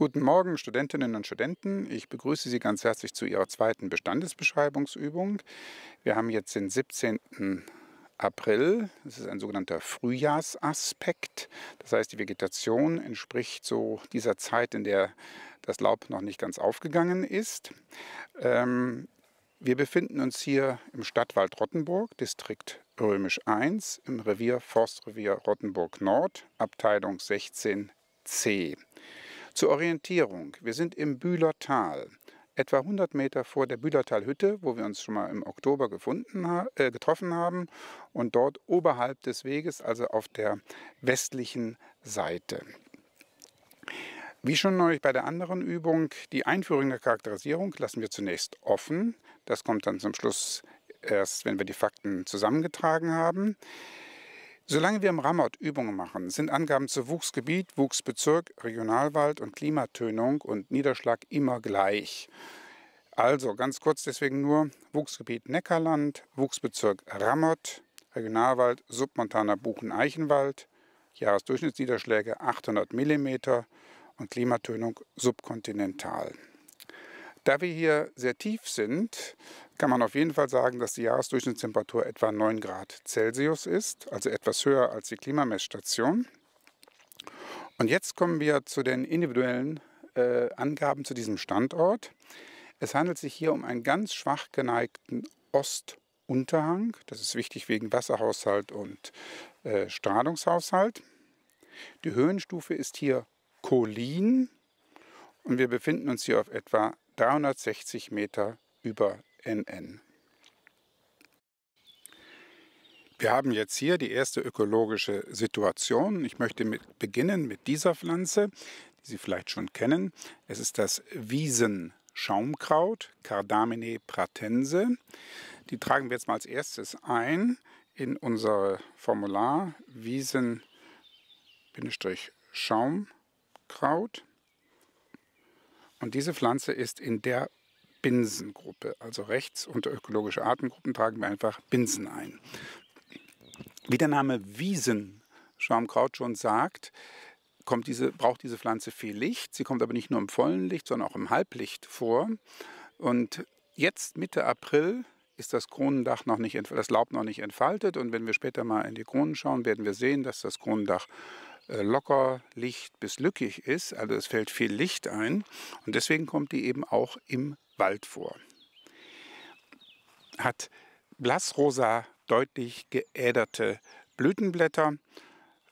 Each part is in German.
Guten Morgen, Studentinnen und Studenten. Ich begrüße Sie ganz herzlich zu Ihrer zweiten Bestandesbeschreibungsübung. Wir haben jetzt den 17. April. Das ist ein sogenannter Frühjahrsaspekt. Das heißt, die Vegetation entspricht so dieser Zeit, in der das Laub noch nicht ganz aufgegangen ist. Ähm, wir befinden uns hier im Stadtwald Rottenburg, Distrikt Römisch 1, im Revier Forstrevier Rottenburg Nord, Abteilung 16c. Zur Orientierung, wir sind im Bühler Tal, etwa 100 Meter vor der Bühlertalhütte, wo wir uns schon mal im Oktober gefunden, äh, getroffen haben und dort oberhalb des Weges, also auf der westlichen Seite. Wie schon neulich bei der anderen Übung, die Einführung der Charakterisierung lassen wir zunächst offen. Das kommt dann zum Schluss erst, wenn wir die Fakten zusammengetragen haben. Solange wir im Ramot Übungen machen, sind Angaben zu Wuchsgebiet, Wuchsbezirk, Regionalwald und Klimatönung und Niederschlag immer gleich. Also ganz kurz deswegen nur Wuchsgebiet Neckarland, Wuchsbezirk Ramot, Regionalwald submontaner Buchen-Eichenwald, Jahresdurchschnittsniederschläge 800 mm und Klimatönung subkontinental. Da wir hier sehr tief sind, kann man auf jeden Fall sagen, dass die Jahresdurchschnittstemperatur etwa 9 Grad Celsius ist, also etwas höher als die Klimamessstation. Und jetzt kommen wir zu den individuellen äh, Angaben zu diesem Standort. Es handelt sich hier um einen ganz schwach geneigten Ostunterhang. Das ist wichtig wegen Wasserhaushalt und äh, Strahlungshaushalt. Die Höhenstufe ist hier Cholin und wir befinden uns hier auf etwa 360 Meter über NN. Wir haben jetzt hier die erste ökologische Situation. Ich möchte mit beginnen mit dieser Pflanze, die Sie vielleicht schon kennen. Es ist das Wiesenschaumkraut, Cardamine pratense. Die tragen wir jetzt mal als erstes ein in unser Formular Wiesen-Schaumkraut. Und diese Pflanze ist in der Binsengruppe, also rechts unter ökologische Artengruppen tragen wir einfach Binsen ein. Wie der Name Wiesenschaumkraut schon sagt, diese, braucht diese Pflanze viel Licht. Sie kommt aber nicht nur im vollen Licht, sondern auch im Halblicht vor. Und jetzt Mitte April ist das Kronendach noch nicht, das Laub noch nicht entfaltet. Und wenn wir später mal in die Kronen schauen, werden wir sehen, dass das Kronendach äh, locker, licht bis lückig ist. Also es fällt viel Licht ein und deswegen kommt die eben auch im Wald vor. Hat blassrosa, deutlich geäderte Blütenblätter.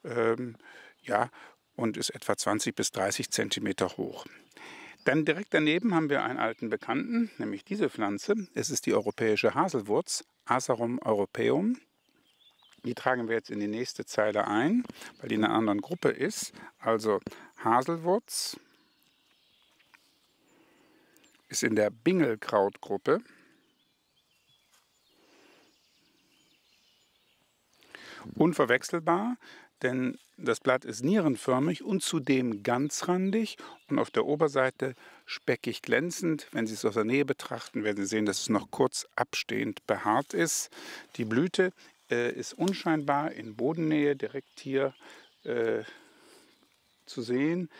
Ähm, ja, und ist etwa 20 bis 30 Zentimeter hoch. Dann direkt daneben haben wir einen alten Bekannten, nämlich diese Pflanze. Es ist die europäische Haselwurz, Asarum europaeum. Die tragen wir jetzt in die nächste Zeile ein, weil die in einer anderen Gruppe ist. Also Haselwurz ist in der Bingelkrautgruppe. Unverwechselbar, denn das Blatt ist nierenförmig und zudem ganzrandig und auf der Oberseite speckig glänzend. Wenn Sie es aus der Nähe betrachten, werden Sie sehen, dass es noch kurz abstehend behaart ist. Die Blüte äh, ist unscheinbar in Bodennähe direkt hier äh, zu sehen.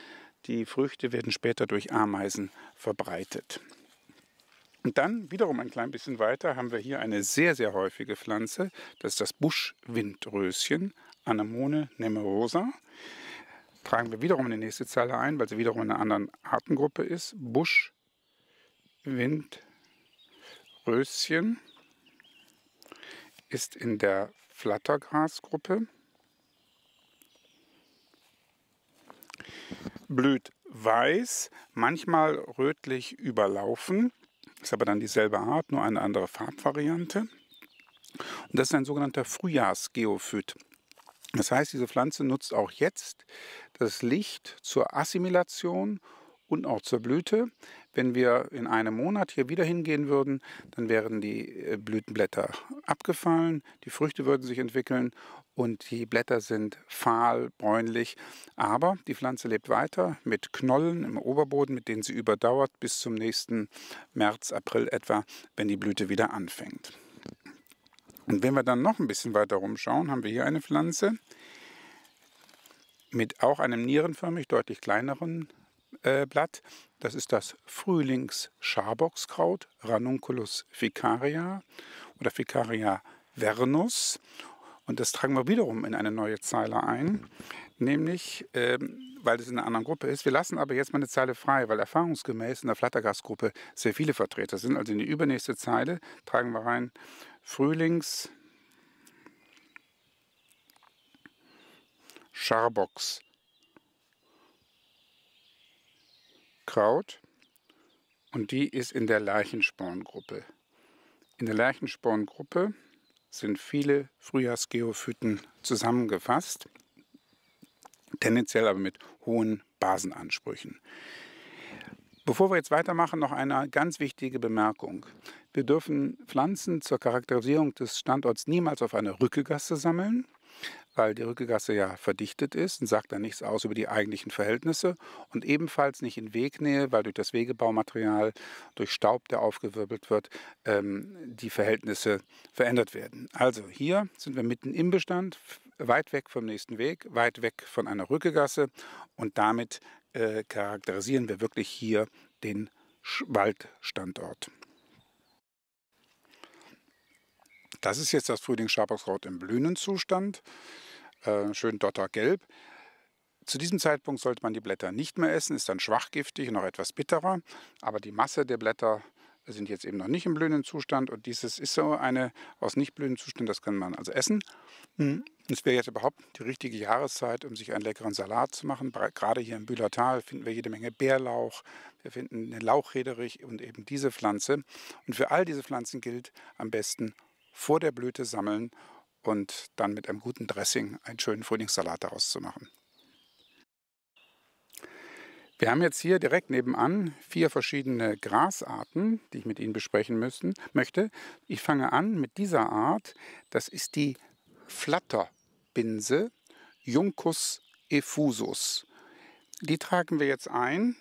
Die Früchte werden später durch Ameisen verbreitet. Und dann wiederum ein klein bisschen weiter haben wir hier eine sehr, sehr häufige Pflanze. Das ist das Buschwindröschen, Anemone nemerosa. Tragen wir wiederum in die nächste Zeile ein, weil sie wiederum in einer anderen Artengruppe ist. Buschwindröschen ist in der Flattergrasgruppe, blüht weiß, manchmal rötlich überlaufen, ist aber dann dieselbe Art, nur eine andere Farbvariante. Und das ist ein sogenannter Frühjahrsgeophyt. Das heißt, diese Pflanze nutzt auch jetzt das Licht zur Assimilation und auch zur Blüte, wenn wir in einem Monat hier wieder hingehen würden, dann wären die äh, Blütenblätter abgefallen, die Früchte würden sich entwickeln und die Blätter sind fahl, bräunlich. Aber die Pflanze lebt weiter mit Knollen im Oberboden, mit denen sie überdauert bis zum nächsten März, April etwa, wenn die Blüte wieder anfängt. Und wenn wir dann noch ein bisschen weiter rumschauen, haben wir hier eine Pflanze mit auch einem nierenförmig deutlich kleineren äh, Blatt. Das ist das frühlings scharboxkraut Ranunculus ficaria oder Ficaria vernus. Und das tragen wir wiederum in eine neue Zeile ein, nämlich, ähm, weil es in einer anderen Gruppe ist. Wir lassen aber jetzt mal eine Zeile frei, weil erfahrungsgemäß in der Flattergastgruppe sehr viele Vertreter sind. Also in die übernächste Zeile tragen wir rein Frühlings Scharboxkraut. Kraut und die ist in der Leichensporngruppe. In der Leichensporngruppe sind viele Frühjahrsgeophyten zusammengefasst, tendenziell aber mit hohen Basenansprüchen. Bevor wir jetzt weitermachen, noch eine ganz wichtige Bemerkung. Wir dürfen Pflanzen zur Charakterisierung des Standorts niemals auf einer Rückegasse sammeln, weil die Rückegasse ja verdichtet ist und sagt dann nichts aus über die eigentlichen Verhältnisse und ebenfalls nicht in Wegnähe, weil durch das Wegebaumaterial, durch Staub, der aufgewirbelt wird, ähm, die Verhältnisse verändert werden. Also hier sind wir mitten im Bestand, weit weg vom nächsten Weg, weit weg von einer Rückegasse und damit äh, charakterisieren wir wirklich hier den Waldstandort. Das ist jetzt das Frühlingsscharpachskraut im Blühenzustand. Äh, schön dottergelb. Zu diesem Zeitpunkt sollte man die Blätter nicht mehr essen, ist dann schwachgiftig, und noch etwas bitterer, aber die Masse der Blätter sind jetzt eben noch nicht im blühenden Zustand und dieses ist so eine aus nicht blühenden Zustand, das kann man also essen. Hm, es wäre jetzt überhaupt die richtige Jahreszeit, um sich einen leckeren Salat zu machen. Gerade hier im Bühler Tal finden wir jede Menge Bärlauch, wir finden den Lauchrederich und eben diese Pflanze. Und für all diese Pflanzen gilt am besten vor der Blüte sammeln und dann mit einem guten Dressing einen schönen Frühlingssalat daraus zu machen. Wir haben jetzt hier direkt nebenan vier verschiedene Grasarten, die ich mit Ihnen besprechen müssen, möchte. Ich fange an mit dieser Art. Das ist die Flatterbinse Juncus effusus. Die tragen wir jetzt ein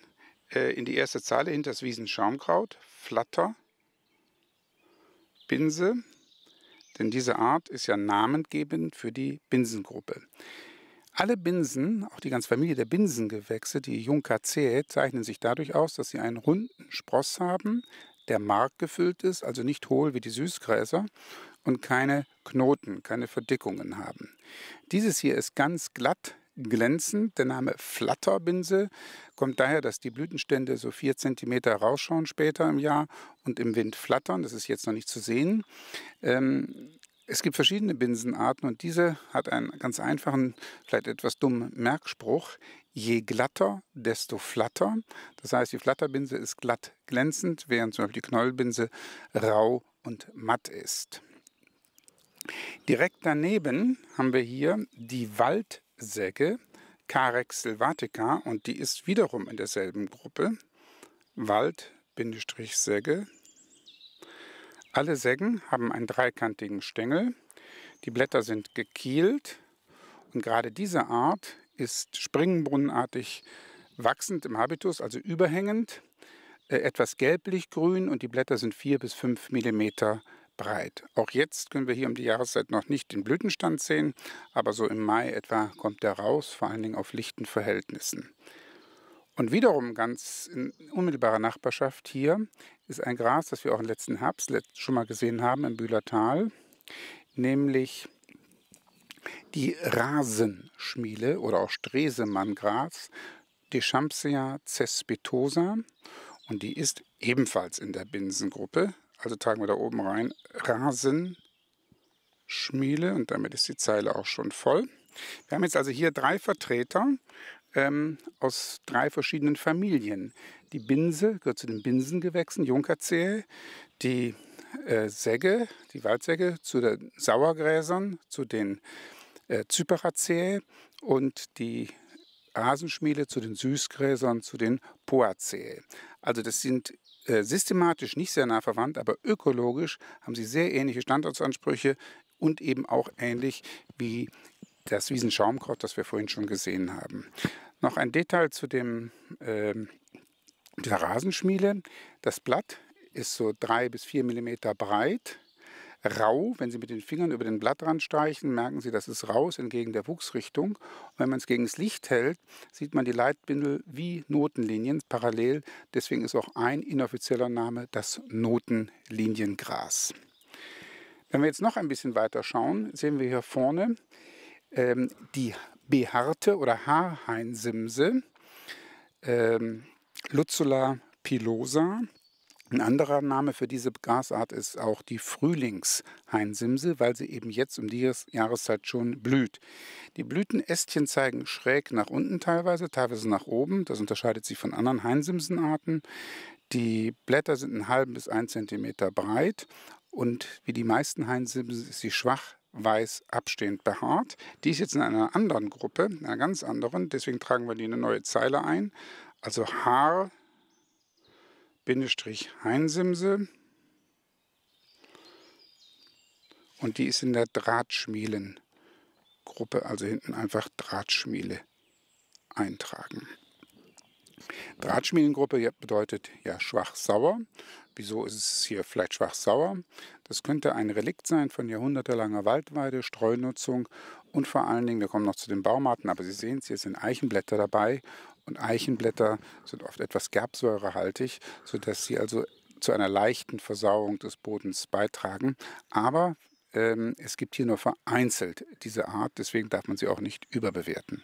äh, in die erste Zeile hinter das Wiesenschaumkraut. Flatterbinse denn diese Art ist ja namengebend für die Binsengruppe. Alle Binsen, auch die ganze Familie der Binsengewächse, die Juncaceae, zeichnen sich dadurch aus, dass sie einen runden Spross haben, der markgefüllt ist, also nicht hohl wie die Süßgräser und keine Knoten, keine Verdickungen haben. Dieses hier ist ganz glatt glänzend. Der Name Flatterbinse kommt daher, dass die Blütenstände so vier Zentimeter rausschauen später im Jahr und im Wind flattern. Das ist jetzt noch nicht zu sehen. Ähm, es gibt verschiedene Binsenarten und diese hat einen ganz einfachen, vielleicht etwas dummen Merkspruch. Je glatter, desto flatter. Das heißt, die Flatterbinse ist glatt glänzend, während zum Beispiel die Knollbinse rau und matt ist. Direkt daneben haben wir hier die Wald Segge, Carex sylvatica und die ist wiederum in derselben Gruppe, Wald-Segge. Alle Seggen haben einen dreikantigen Stängel, die Blätter sind gekielt und gerade diese Art ist springbrunnenartig wachsend im Habitus, also überhängend, äh, etwas gelblich-grün und die Blätter sind 4 bis 5 Millimeter breit. Auch jetzt können wir hier um die Jahreszeit noch nicht den Blütenstand sehen, aber so im Mai etwa kommt er raus, vor allen Dingen auf lichten Verhältnissen. Und wiederum ganz in unmittelbarer Nachbarschaft hier ist ein Gras, das wir auch im letzten Herbst schon mal gesehen haben im Bühlertal, nämlich die Rasenschmiele oder auch Stresemanngras, die Champsia cespitosa. Und die ist ebenfalls in der Binsengruppe, also tragen wir da oben rein Rasenschmiele und damit ist die Zeile auch schon voll. Wir haben jetzt also hier drei Vertreter ähm, aus drei verschiedenen Familien. Die Binse gehört zu den Binsengewächsen, Junkerzehe, die äh, Säge, die Waldsäge zu den Sauergräsern, zu den äh, Zyperaceae und die Rasenschmiele zu den Süßgräsern, zu den Poaceae. Also das sind äh, systematisch nicht sehr nah verwandt, aber ökologisch haben sie sehr ähnliche Standortsansprüche und eben auch ähnlich wie das Wiesenschaumkraut, das wir vorhin schon gesehen haben. Noch ein Detail zu dem äh, der Rasenschmiele. Das Blatt ist so drei bis vier Millimeter breit rau. Wenn Sie mit den Fingern über den Blattrand streichen, merken Sie, das ist raus entgegen der Wuchsrichtung. Und wenn man es gegen das Licht hält, sieht man die Leitbindel wie Notenlinien parallel. Deswegen ist auch ein inoffizieller Name das Notenliniengras. Wenn wir jetzt noch ein bisschen weiter schauen, sehen wir hier vorne ähm, die behaarte oder Haarheinsimse, ähm, Lucula pilosa. Ein anderer Name für diese Gasart ist auch die Frühlingshainsimse, weil sie eben jetzt um die Jahreszeit schon blüht. Die Blütenästchen zeigen schräg nach unten teilweise, teilweise nach oben. Das unterscheidet sich von anderen Hainsimsenarten. Die Blätter sind einen halben bis ein Zentimeter breit und wie die meisten Hainsimsen ist sie schwach weiß abstehend behaart. Die ist jetzt in einer anderen Gruppe, einer ganz anderen, deswegen tragen wir die in eine neue Zeile ein. Also Haar Bindestrich Heinsimse und die ist in der Drahtschmielen-Gruppe, also hinten einfach Drahtschmiele eintragen. Drahtschmielengruppe bedeutet ja schwach sauer. Wieso ist es hier vielleicht schwach sauer? Das könnte ein Relikt sein von jahrhundertelanger Waldweide, Streunutzung und vor allen Dingen, wir kommen noch zu den Baumarten, aber Sie sehen es, hier sind Eichenblätter dabei und Eichenblätter sind oft etwas gerbsäurehaltig, sodass sie also zu einer leichten Versauerung des Bodens beitragen. Aber ähm, es gibt hier nur vereinzelt diese Art, deswegen darf man sie auch nicht überbewerten.